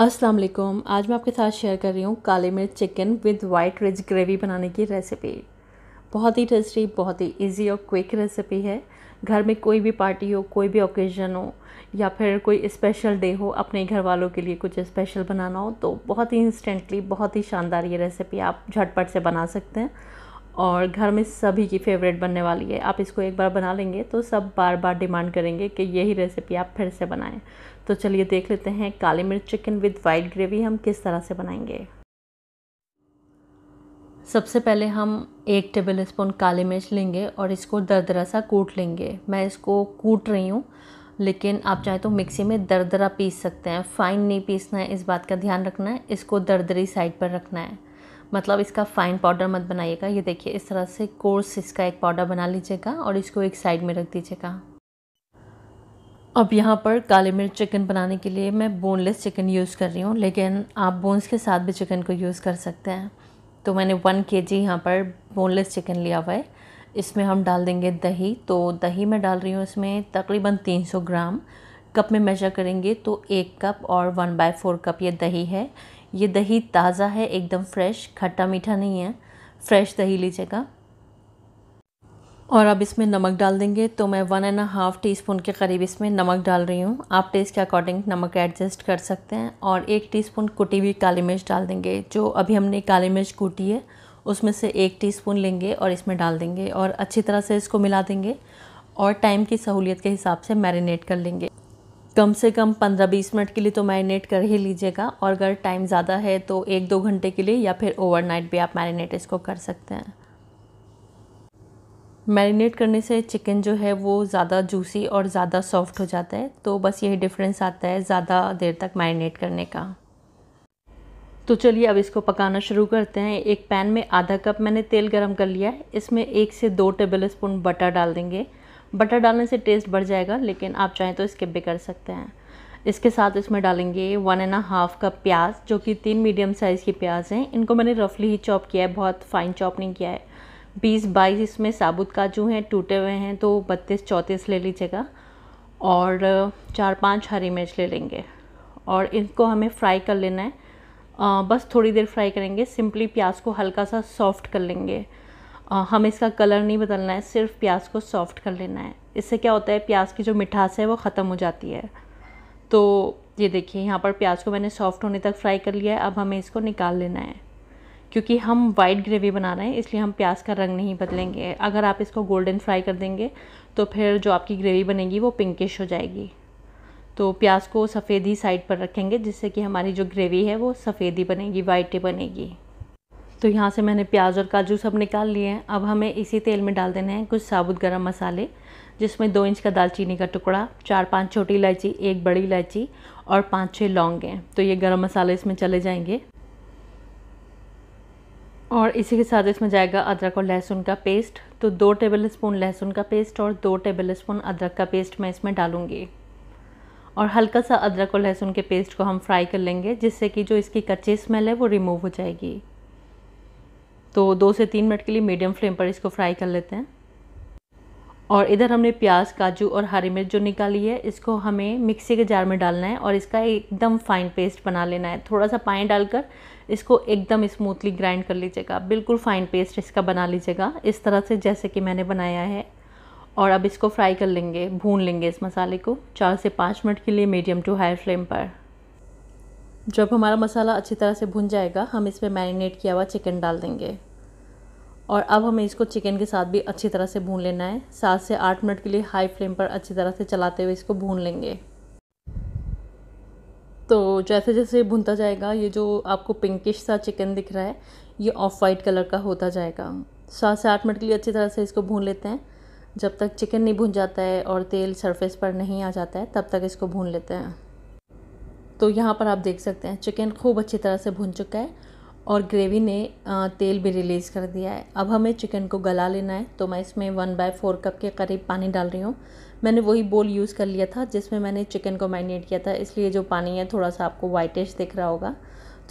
अस्सलाम वालेकुम आज मैं आपके साथ शेयर कर रही हूँ काले मिर्च chicken with white rich gravy बनाने की रेसिपी बहुत ही टेस्टी बहुत ही इजी और क्विक रेसिपी है घर में कोई भी पार्टी हो कोई भी ओकेज़न हो या फिर कोई स्पेशल डे हो अपने घर वालों के लिए कुछ स्पेशल बनाना हो तो बहुत ही इंस्टेंटली बहुत ही शानदार ये रेसिपी आप झटपट से बना सकते हैं और घर में सभी की फेवरेट बनने वाली है आप इसको एक बार बना लेंगे तो सब बार बार डिमांड करेंगे कि यही रेसिपी आप फिर से बनाएं तो चलिए देख लेते हैं काली मिर्च चिकन विद वाइट ग्रेवी हम किस तरह से बनाएंगे सबसे पहले हम एक टेबल स्पून काली मिर्च लेंगे और इसको दरदरा सा कूट लेंगे मैं इसको कूट रही हूँ लेकिन आप चाहे तो मिक्सी में दरदरा पीस सकते हैं फ़ाइन नहीं पीसना है इस बात का ध्यान रखना है इसको दरदरी साइड पर रखना है मतलब इसका फ़ाइन पाउडर मत बनाइएगा ये देखिए इस तरह से कोर्स इसका एक पाउडर बना लीजिएगा और इसको एक साइड में रख दीजिएगा अब यहाँ पर काली मिर्च चिकन बनाने के लिए मैं बोनलेस चिकन यूज़ कर रही हूँ लेकिन आप बोन्स के साथ भी चिकन को यूज़ कर सकते हैं तो मैंने वन के जी यहाँ पर बोनलेस चिकन लिया हुआ है इसमें हम डाल देंगे दही तो दही मैं डाल रही हूँ इसमें तकरीबन 300 ग्राम कप में मेजर करेंगे तो एक कप और वन बाय फोर कप ये दही है ये दही ताज़ा है एकदम फ्रेश खट्टा मीठा नहीं है फ्रेश दही लीजिएगा और अब इसमें नमक डाल देंगे तो मैं one and half teaspoon के करीब इसमें नमक डाल रही हूँ आप टेस्ट के अकॉर्डिंग नमक एडजस्ट कर सकते हैं और एक टीस्पून कुटी हुई काली मिर्च डाल देंगे जो अभी हमने काली मिर्च कूटी है उसमें से एक टीस्पून लेंगे और इसमें डाल देंगे और अच्छी तरह से इसको मिला देंगे और टाइम की सहूलियत के हिसाब से मैरिनेट कर लेंगे कम से कम पंद्रह बीस मिनट के लिए तो मैरिनेट कर ही लीजिएगा और अगर टाइम ज़्यादा है तो एक दो घंटे के लिए या फिर ओवरनाइट भी आप मैरिनेट इसको कर सकते हैं मैरिनेट करने से चिकन जो है वो ज़्यादा जूसी और ज़्यादा सॉफ्ट हो जाता है तो बस यही डिफरेंस आता है ज़्यादा देर तक मैरिनेट करने का तो चलिए अब इसको पकाना शुरू करते हैं एक पैन में आधा कप मैंने तेल गरम कर लिया है इसमें एक से दो टेबल स्पून बटर डाल देंगे बटर डालने से टेस्ट बढ़ जाएगा लेकिन आप चाहें तो स्किप भी कर सकते हैं इसके साथ इसमें डालेंगे वन एंड हाफ़ कप प्याज जो कि तीन मीडियम साइज़ की प्याज हैं इनको मैंने रफली ही चॉप किया है बहुत फाइन चॉप नहीं किया है बीस बाईस इसमें साबुत काजू हैं टूटे हुए हैं तो बत्तीस चौंतीस ले लीजिएगा और चार पांच हरी मिर्च ले लेंगे और इनको हमें फ्राई कर लेना है आ, बस थोड़ी देर फ्राई करेंगे सिंपली प्याज को हल्का सा सॉफ्ट कर लेंगे आ, हम इसका कलर नहीं बदलना है सिर्फ प्याज को सॉफ्ट कर लेना है इससे क्या होता है प्याज की जो मिठास है वो ख़त्म हो जाती है तो ये देखिए यहाँ पर प्याज को मैंने सॉफ्ट होने तक फ्राई कर लिया है अब हमें इसको निकाल लेना है क्योंकि हम वाइट ग्रेवी बना रहे हैं इसलिए हम प्याज का रंग नहीं बदलेंगे अगर आप इसको गोल्डन फ्राई कर देंगे तो फिर जो आपकी ग्रेवी बनेगी वो पिंकिश हो जाएगी तो प्याज को सफ़ेद ही साइड पर रखेंगे जिससे कि हमारी जो ग्रेवी है वो सफ़ेदी बनेगी वाइट बनेगी तो यहाँ से मैंने प्याज और काजू सब निकाल लिए हैं अब हमें इसी तेल में डाल देने हैं कुछ साबुत गरम मसाले जिसमें दो इंच का दालचीनी का टुकड़ा चार पांच छोटी इलायची एक बड़ी इलायची और पांच छः लौंग हैं तो ये गरम मसाले इसमें चले जाएंगे और इसी के साथ इसमें जाएगा अदरक और लहसुन का पेस्ट तो दो टेबल स्पून लहसुन का पेस्ट और दो टेबल स्पून अदरक का पेस्ट मैं इसमें डालूँगी और हल्का सा अदरक और लहसुन के पेस्ट को हम फ्राई कर लेंगे जिससे कि जो इसकी कच्ची स्मेल है वो रिमूव हो जाएगी तो दो से तीन मिनट के लिए मीडियम फ्लेम पर इसको फ्राई कर लेते हैं और इधर हमने प्याज काजू और हरी मिर्च जो निकाली है इसको हमें मिक्सी के जार में डालना है और इसका एकदम फाइन पेस्ट बना लेना है थोड़ा सा पानी डालकर इसको एकदम स्मूथली ग्राइंड कर लीजिएगा बिल्कुल फाइन पेस्ट इसका बना लीजिएगा इस तरह से जैसे कि मैंने बनाया है और अब इसको फ्राई कर लेंगे भून लेंगे इस मसाले को चार से पाँच मिनट के लिए मीडियम टू हाई फ्लेम पर जब हमारा मसाला अच्छी तरह से भुन जाएगा हम इसमें मैरिनेट किया हुआ चिकन डाल देंगे और अब हमें इसको चिकन के साथ भी अच्छी तरह से भून लेना है सात से आठ मिनट के लिए हाई फ्लेम पर अच्छी तरह से चलाते हुए इसको भून लेंगे तो जैसे जैसे भुनता जाएगा ये जो आपको पिंकिश सा चिकन दिख रहा है ये ऑफ वाइट कलर का होता जाएगा सात से आठ मिनट के लिए अच्छी तरह से इसको भून लेते हैं जब तक चिकन नहीं भुन जाता है और तेल सरफेस पर नहीं आ जाता है तब तक इसको भून लेते हैं तो यहाँ पर आप देख सकते हैं चिकन खूब अच्छी तरह से भुन चुका है और ग्रेवी ने तेल भी रिलीज़ कर दिया है अब हमें चिकन को गला लेना है तो मैं इसमें वन बाय फोर कप के करीब पानी डाल रही हूँ मैंने वही बोल यूज़ कर लिया था जिसमें मैंने चिकन को मैरिनेट किया था इसलिए जो पानी है थोड़ा सा आपको वाइटिश दिख रहा होगा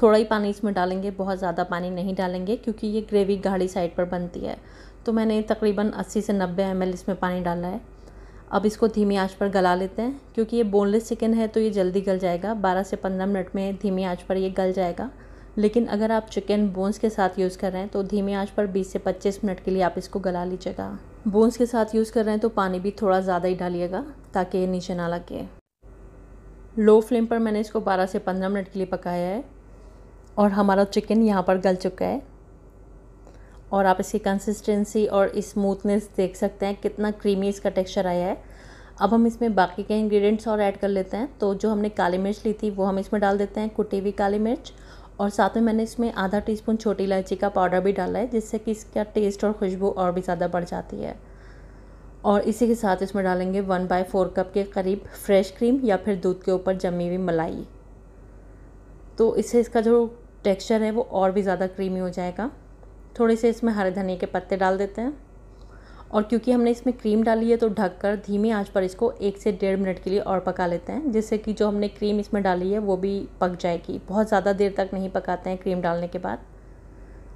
थोड़ा ही पानी इसमें डालेंगे बहुत ज़्यादा पानी नहीं डालेंगे क्योंकि ये ग्रेवी गाढ़ी साइड पर बनती है तो मैंने तकरीबन अस्सी से नब्बे एम इसमें पानी डाला है अब इसको धीमी आंच पर गला लेते हैं क्योंकि ये बोनलेस चिकन है तो ये जल्दी गल जाएगा 12 से 15 मिनट में धीमी आंच पर ये गल जाएगा लेकिन अगर आप चिकन बोन्स के साथ यूज़ कर रहे हैं तो धीमी आंच पर 20 से 25 मिनट के लिए आप इसको गला लीजिएगा बोन्स के साथ यूज़ कर रहे हैं तो पानी भी थोड़ा ज़्यादा ही डालिएगा ताकि ये नीचे ना लगे लो फ्लेम पर मैंने इसको 12 से 15 मिनट के लिए पकाया है और हमारा चिकन यहाँ पर गल चुका है और आप इसकी कंसिस्टेंसी और स्मूथनेस देख सकते हैं कितना क्रीमी इसका टेक्सचर आया है अब हम इसमें बाकी के इंग्रेडिएंट्स और ऐड कर लेते हैं तो जो हमने काली मिर्च ली थी वो हम इसमें डाल देते हैं कुटी हुई काली मिर्च और साथ में मैंने इसमें आधा टीस्पून छोटी इलायची का पाउडर भी डाला है जिससे कि इसका टेस्ट और खुशबू और भी ज़्यादा बढ़ जाती है और इसी के साथ इसमें डालेंगे वन बाय फोर कप के करीब फ्रेश क्रीम या फिर दूध के ऊपर जमी हुई मलाई तो इससे इसका जो टेक्सचर है वो और भी ज़्यादा क्रीमी हो जाएगा थोड़े से इसमें हरे धनिया के पत्ते डाल देते हैं और क्योंकि हमने इसमें क्रीम डाली है तो ढककर धीमी आंच पर इसको एक से डेढ़ मिनट के लिए और पका लेते हैं जिससे कि जो हमने क्रीम इसमें डाली है वो भी पक जाएगी बहुत ज़्यादा देर तक नहीं पकाते हैं क्रीम डालने के बाद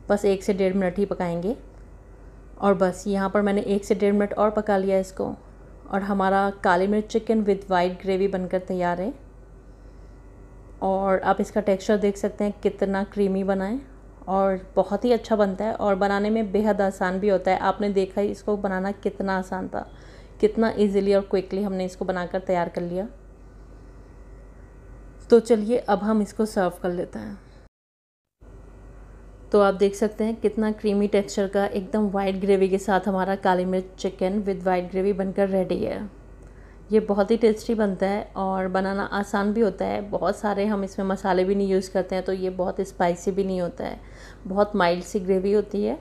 बस एक से डेढ़ मिनट ही पकाएंगे और बस यहाँ पर मैंने एक से डेढ़ मिनट और पका लिया इसको और हमारा काली मिर्च चिकन विद वाइट ग्रेवी बनकर तैयार है और आप इसका टेक्सचर देख सकते हैं कितना क्रीमी बनाएँ और बहुत ही अच्छा बनता है और बनाने में बेहद आसान भी होता है आपने देखा ही इसको बनाना कितना आसान था कितना इजीली और क्विकली हमने इसको बनाकर तैयार कर लिया तो चलिए अब हम इसको सर्व कर लेते हैं तो आप देख सकते हैं कितना क्रीमी टेक्सचर का एकदम वाइट ग्रेवी के साथ हमारा काली मिर्च चिकन विद वाइट ग्रेवी बनकर रेडी है ये बहुत ही टेस्टी बनता है और बनाना आसान भी होता है बहुत सारे हम इसमें मसाले भी नहीं यूज़ करते हैं तो ये बहुत स्पाइसी भी नहीं होता है बहुत माइल्ड सी ग्रेवी होती है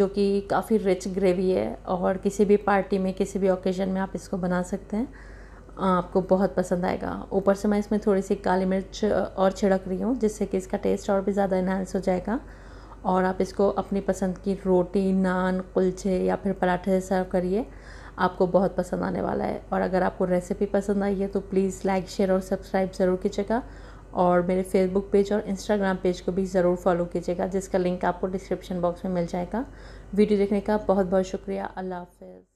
जो कि काफ़ी रिच ग्रेवी है और किसी भी पार्टी में किसी भी ओकेज़न में आप इसको बना सकते हैं आपको बहुत पसंद आएगा ऊपर से मैं इसमें थोड़ी सी काली मिर्च और छिड़क रही हूँ जिससे कि इसका टेस्ट और भी ज़्यादा इन्हांस हो जाएगा और आप इसको अपनी पसंद की रोटी नान कुलचे या फिर पराठे से सर्व करिए आपको बहुत पसंद आने वाला है और अगर आपको रेसिपी पसंद आई है तो प्लीज़ लाइक शेयर और सब्सक्राइब ज़रूर कीजिएगा और मेरे फेसबुक पेज और इंस्टाग्राम पेज को भी ज़रूर फॉलो कीजिएगा जिसका लिंक आपको डिस्क्रिप्शन बॉक्स में मिल जाएगा वीडियो देखने का बहुत बहुत शुक्रिया अल्लाह हाफिज़